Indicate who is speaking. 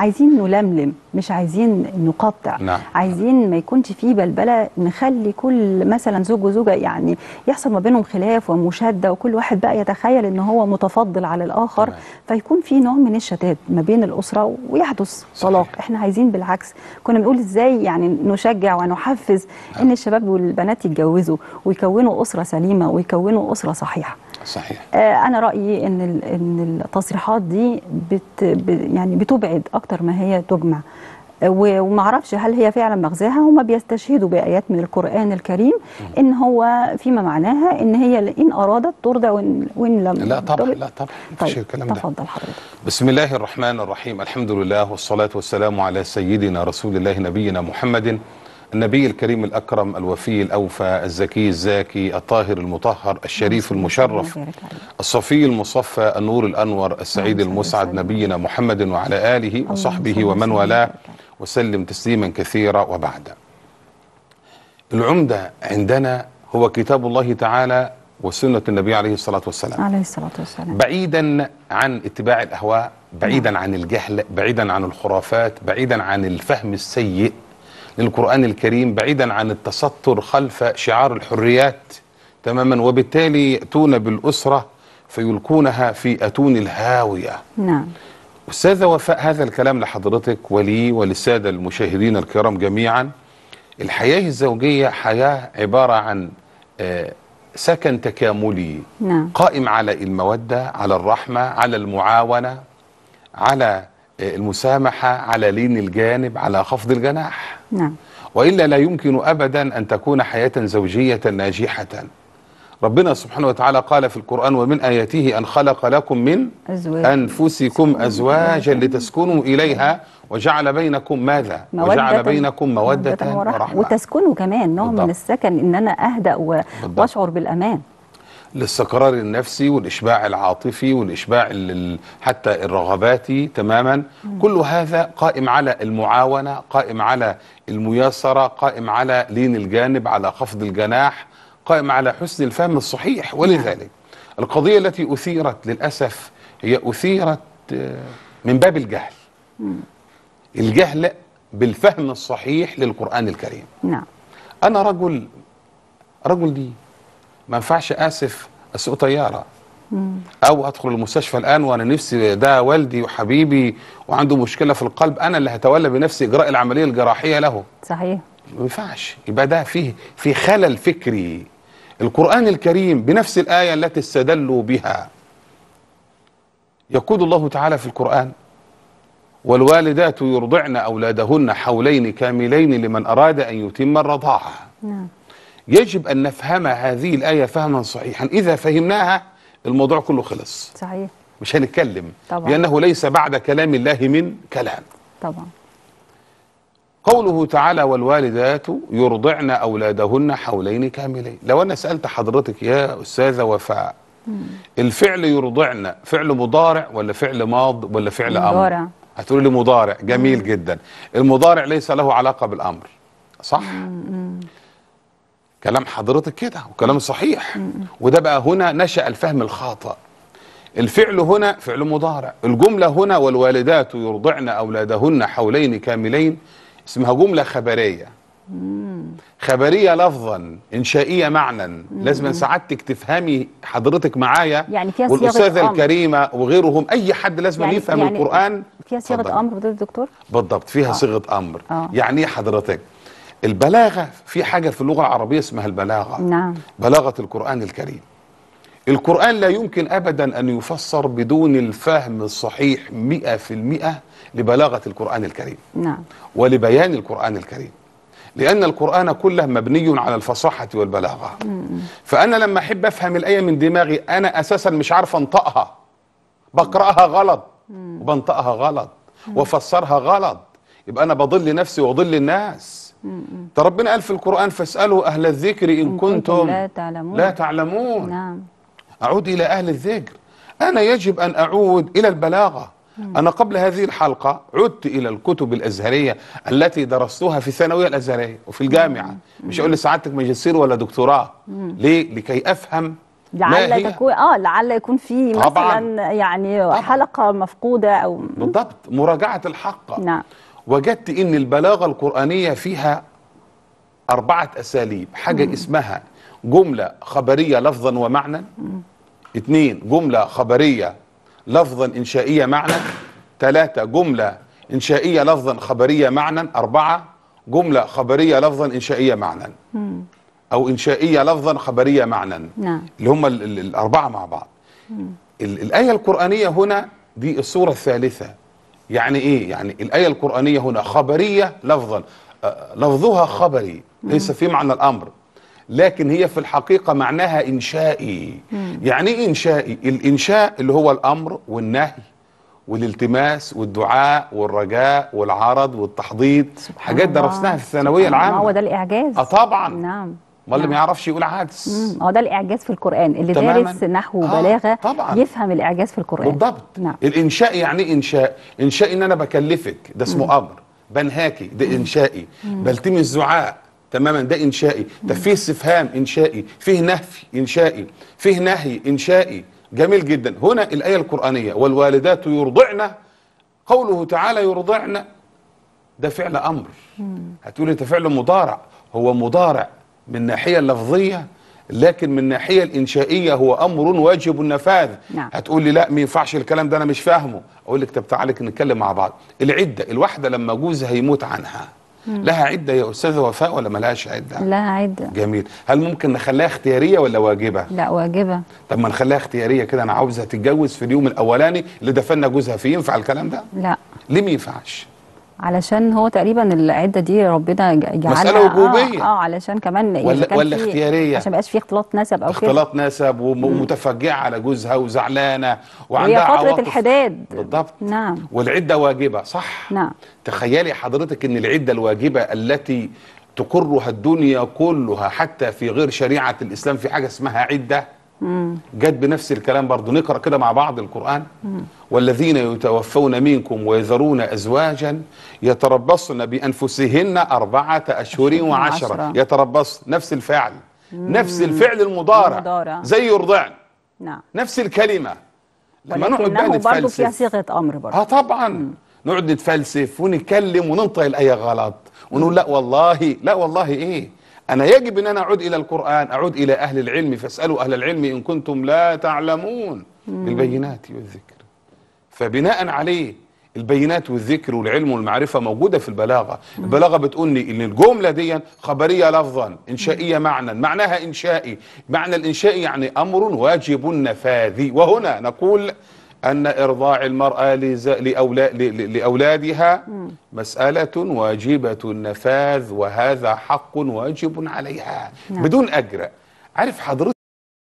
Speaker 1: عايزين نلملم مش عايزين نقطع نعم. عايزين ما يكونش فيه بلبله نخلي كل مثلا زوج وزوجه يعني يحصل ما بينهم خلاف ومشاده وكل واحد بقى يتخيل ان هو متفضل على الاخر نعم. فيكون في نوع من الشتات ما بين الاسره ويحدث طلاق احنا عايزين بالعكس كنا بنقول ازاي يعني نشجع ونحفز نعم. ان الشباب والبنات يتجوزوا ويكونوا اسره سليمه ويكونوا اسره صحيحه صحيح آه، انا رايي ان ان التصريحات دي بت يعني بتبعد اكتر ما هي تجمع آه، وما اعرفش هل هي فعلا مغزاها هم بيستشهدوا بايات من القران الكريم ان هو فيما معناها ان هي ان ارادت ترضى وان وان لم لا طبعا لا طبعا طيب الكلام ده تفضل حضرتك
Speaker 2: بسم الله الرحمن الرحيم الحمد لله والصلاه والسلام على سيدنا رسول الله نبينا محمد النبي الكريم الأكرم الوفي الأوفى الزكي الزاكي الطاهر المطهر الشريف المشرف الصفي المصفى النور الأنور السعيد المسعد نبينا محمد وعلى آله وصحبه ومن والاه وسلم تسليما كثيرا وبعد العمدة عندنا هو كتاب الله تعالى وسنة النبي عليه الصلاة والسلام
Speaker 1: عليه الصلاة والسلام
Speaker 2: بعيدا عن اتباع الأهواء بعيدا نعم. عن الجهل بعيدا عن الخرافات بعيدا عن الفهم السيء للقرآن الكريم بعيدا عن التستر خلف شعار الحريات تماما وبالتالي يأتون بالأسرة فيلقونها في أتون الهاوية نعم أستاذة وفاء هذا الكلام لحضرتك ولي وللسادة المشاهدين الكرام جميعا الحياة الزوجية حياة عبارة عن آه، سكن تكاملي نعم. قائم على المودة على الرحمة على المعاونة على المسامحة على لين الجانب على خفض الجناح نعم وإلا لا يمكن أبدا أن تكون حياة زوجية ناجحة ربنا سبحانه وتعالى قال في القرآن ومن آياته أن خلق لكم من أزواج. أنفسكم أزواجا لتسكنوا إليها وجعل بينكم ماذا؟ مودة وجعل بينكم مودة ورحمة, ورحمة.
Speaker 1: وتسكنوا كمان نوع بالضبط. من السكن إن أنا أهدأ وأشعر بالأمان
Speaker 2: الاستقرار النفسي والإشباع العاطفي والإشباع حتى الرغباتي تماما كل هذا قائم على المعاونة قائم على المياسرة قائم على لين الجانب على خفض الجناح قائم على حسن الفهم الصحيح ولذلك القضية التي أثيرت للأسف هي أثيرت آه، من باب الجهل الجهل بالفهم الصحيح للقرآن الكريم نعم أنا رجل رجل دين ما ينفعش اسف اسوق طياره او ادخل المستشفى الان وانا نفسي ده والدي وحبيبي وعنده مشكله في القلب انا اللي هتولى بنفسي اجراء العمليه الجراحيه له صحيح ما ينفعش يبقى ده فيه في خلل فكري القران الكريم بنفس الايه التي استدلوا بها يقول الله تعالى في القران والوالدات يرضعن اولادهن حولين كاملين لمن اراد ان يتم الرضاعه نعم يجب أن نفهم هذه الآية فهما صحيحا إذا فهمناها الموضوع كله خلص صحيح مش هنتكلم طبعا. لأنه ليس بعد كلام الله من كلام طبعا قوله تعالى والوالدات يرضعن أولادهن حولين كاملين لو أنا سألت حضرتك يا أستاذة وفاء الفعل يرضعن فعل مضارع ولا فعل ماض ولا فعل مضارع. أمر هتقولي لي مضارع جميل مم. جدا المضارع ليس له علاقة بالأمر صح؟
Speaker 1: مم.
Speaker 2: كلام حضرتك كده وكلام صحيح وده بقى هنا نشأ الفهم الخاطئ الفعل هنا فعل مضارع الجملة هنا والوالدات يرضعن أولادهن حولين كاملين اسمها جملة خبرية خبرية لفظا إنشائية معنى لازم سعادتك تفهمي حضرتك معايا
Speaker 1: يعني فيها والأستاذة
Speaker 2: الكريمة وغيرهم أي حد لازم يعني يفهم يعني القرآن
Speaker 1: فيها صيغة أمر بالضبط دكتور
Speaker 2: بالضبط فيها آه. صيغة أمر آه. يعني إيه حضرتك البلاغه في حاجه في اللغه العربيه اسمها البلاغه نعم بلاغه القران الكريم القرآن لا يمكن أبدا أن يفسر بدون الفهم الصحيح 100% لبلاغة القرآن الكريم نعم. ولبيان القرآن الكريم لأن القرآن كله مبني على الفصاحة والبلاغة مم. فأنا لما أحب أفهم الآية من دماغي أنا أساسا مش عارف أنطقها بقرأها غلط وبنطقها غلط وفسرها غلط يبقى أنا بضل نفسي وأضل الناس ده ربنا قال في القرآن فاسألوا أهل الذكر إن كنتم لا
Speaker 1: تعلمون لا
Speaker 2: تعلمون نعم أعود إلى أهل الذكر أنا يجب أن أعود إلى البلاغة أنا قبل هذه الحلقة عدت إلى الكتب الأزهرية التي درستها في الثانوية الأزهرية وفي الجامعة مش أقول لسعادتك ماجستير ولا دكتوراه
Speaker 1: ليه؟
Speaker 2: لكي أفهم لعل
Speaker 1: تكون اه لعل يكون في مثلا يعني حلقه مفقوده او
Speaker 2: بالضبط مراجعه الحق نعم وجدت ان البلاغه القرانيه فيها اربعه اساليب حاجه مم. اسمها جمله خبريه لفظا ومعنى اثنين جمله خبريه لفظا انشائيه معنى ثلاثه جمله انشائيه لفظا خبريه معنى اربعه جمله خبريه لفظا انشائيه معنى مم. او انشائيه لفظا خبريه معنى نعم. اللي هم الاربعه مع بعض الايه القرانيه هنا دي الصوره الثالثه يعني ايه يعني الايه القرانيه هنا خبريه لفظا أه، لفظها خبري ليس في معنى الامر لكن هي في الحقيقه معناها انشائي يعني ايه انشائي الانشاء اللي هو الامر والنهي والالتماس والدعاء والرجاء والعرض والتحضيط حاجات درسناها في الثانويه العامه هو
Speaker 1: ده الاعجاز اه طبعا نعم ما اللي ما نعم. يعرفش يقول عدس اه ده الاعجاز في القران اللي دارس نحو وبلاغه آه طبعا يفهم الاعجاز في القران بالضبط نعم.
Speaker 2: الانشاء يعني ايه انشاء انشاء ان انا بكلفك ده اسمه مم. امر بنهاكي ده انشائي بلتم بلتمي الزعاء تماما ده انشائي طب فيه استفهام انشائي فيه نفي انشائي فيه نهي انشائي جميل جدا هنا الايه القرانيه والوالدات يرضعن قوله تعالى يرضعن ده فعل امر هتقولي ده فعل مضارع هو مضارع من ناحية اللفظيه لكن من الناحية الإنشائية هو أمر واجب النفاذ نعم. هتقول لي لا ما ينفعش الكلام ده أنا مش فاهمه أقول لك طب تعالى نتكلم مع بعض العدة الواحدة لما جوزها يموت عنها
Speaker 1: مم. لها عدة
Speaker 2: يا أستاذة وفاء ولا ملهاش عدة؟ لها عدة جميل هل ممكن نخليها اختيارية ولا واجبة؟
Speaker 1: لا واجبة
Speaker 2: طب ما نخليها اختيارية كده أنا عاوزها تتجوز في اليوم الأولاني اللي دفننا جوزها فيه ينفع الكلام ده؟ لا ليه ما ينفعش؟
Speaker 1: علشان هو تقريبا العده دي ربنا جعلها مساله آه، وجوبيه اه, آه علشان كمان ولا, ولا اختياريه عشان ما يبقاش في اختلاط نسب او كده اختلاط
Speaker 2: نسب ومتفجعه على جوزها وزعلانه وعندها هي فتره
Speaker 1: الحداد بالضبط نعم
Speaker 2: والعده واجبه صح نعم تخيلي حضرتك ان العده الواجبه التي تقرها الدنيا كلها حتى في غير شريعه الاسلام في حاجه اسمها عده جت بنفس الكلام برضو نقرا كده مع بعض القران والذين يتوفون منكم ويذرون ازواجا يتربصن بانفسهن اربعه اشهر وعشره يتربصن نفس الفعل نفس الفعل المضارع زي يرضعن نعم نفس الكلمه
Speaker 1: لما نقعد بقى نتفلسف برضه فيها صيغه
Speaker 2: امر برضه اه طبعا نقعد نتفلسف ونتكلم وننطق الايه غلط ونقول لا والله لا والله ايه أنا يجب أن أنا أعود إلى القرآن أعود إلى أهل العلم فاسألوا أهل العلم إن كنتم لا تعلمون بالبينات والذكر فبناء عليه البينات والذكر والعلم والمعرفة موجودة في البلاغة البلاغة بتقول لي إن الجملة دي خبرية لفظا إنشائية معنى معناها إنشائي معنى الإنشائي يعني أمر واجب نفاذي وهنا نقول أن إرضاع المرأة لأولادها مسألة واجبة النفاذ وهذا حق واجب عليها نعم. بدون أجر عارف حضرتك